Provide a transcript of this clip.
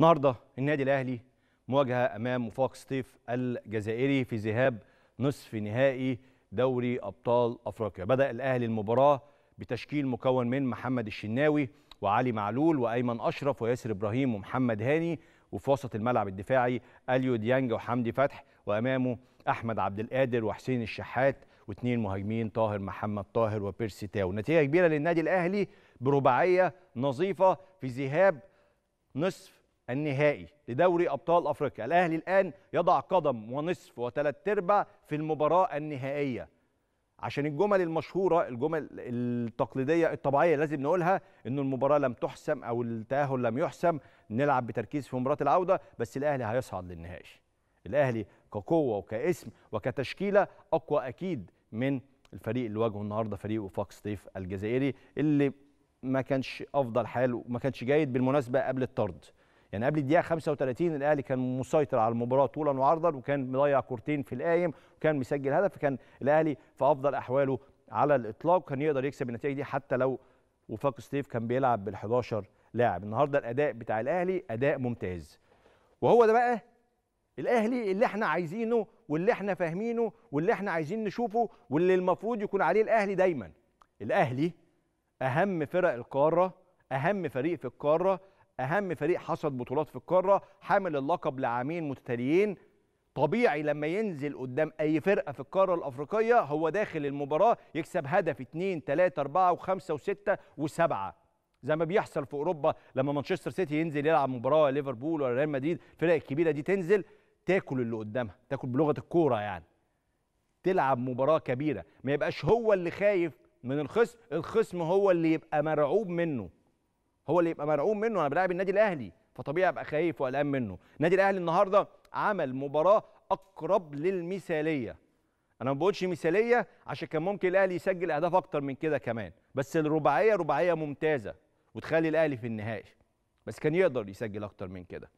النهارده النادي الاهلي مواجهه امام مفاق ستيف الجزائري في ذهاب نصف نهائي دوري ابطال افريقيا بدا الاهلي المباراه بتشكيل مكون من محمد الشناوي وعلي معلول وايمن اشرف وياسر ابراهيم ومحمد هاني وفي وسط الملعب الدفاعي اليو ديانج وحمدي فتح وامامه احمد عبد القادر وحسين الشحات واثنين مهاجمين طاهر محمد طاهر وبيرسي تاو نتيجه كبيره للنادي الاهلي برباعيه نظيفه في ذهاب نصف النهائي لدوري ابطال افريقيا الاهلي الان يضع قدم ونصف وثلاث ارباع في المباراه النهائيه عشان الجمل المشهوره الجمل التقليديه الطبيعيه لازم نقولها ان المباراه لم تحسم او التاهل لم يحسم نلعب بتركيز في مباراه العوده بس الاهلي هيصعد للنهائي الاهلي كقوه وكاسم وكتشكيله اقوى اكيد من الفريق اللي واجهه النهارده فريق وفاق ستيف الجزائري اللي ما كانش افضل حاله وما كانش جيد بالمناسبه قبل الطرد يعني قبل الدقيقه 35 الاهلي كان مسيطر على المباراه طولا وعرضا وكان مضيع كورتين في القايم وكان مسجل هدف فكان الاهلي في افضل احواله على الاطلاق كان يقدر يكسب النتيجه دي حتى لو وفاق ستيف كان بيلعب بال 11 لاعب النهارده الاداء بتاع الاهلي اداء ممتاز وهو ده بقى الاهلي اللي احنا عايزينه واللي احنا فاهمينه واللي احنا عايزين نشوفه واللي المفروض يكون عليه الاهلي دايما الاهلي اهم فرق القاره اهم فريق في القاره اهم فريق حصد بطولات في القاره حامل اللقب لعامين متتاليين طبيعي لما ينزل قدام اي فرقه في القاره الافريقيه هو داخل المباراه يكسب هدف 2 3 4 و5 و6 و7 زي ما بيحصل في اوروبا لما مانشستر سيتي ينزل يلعب مباراه ليفربول ولا ريال مدريد الفرق الكبيره دي تنزل تاكل اللي قدامها تاكل بلغه الكوره يعني تلعب مباراه كبيره ما يبقاش هو اللي خايف من الخصم الخصم هو اللي يبقى مرعوب منه هو اللي يبقى مرعوب منه انا بلاعب النادي الاهلي فطبيعي ابقى خايف وقلقان منه النادي الاهلي النهارده عمل مباراه اقرب للمثاليه انا ما بقولش مثاليه عشان كان ممكن الاهلي يسجل اهداف اكتر من كده كمان بس الرباعيه رباعيه ممتازه وتخلي الاهلي في النهائي بس كان يقدر يسجل اكتر من كده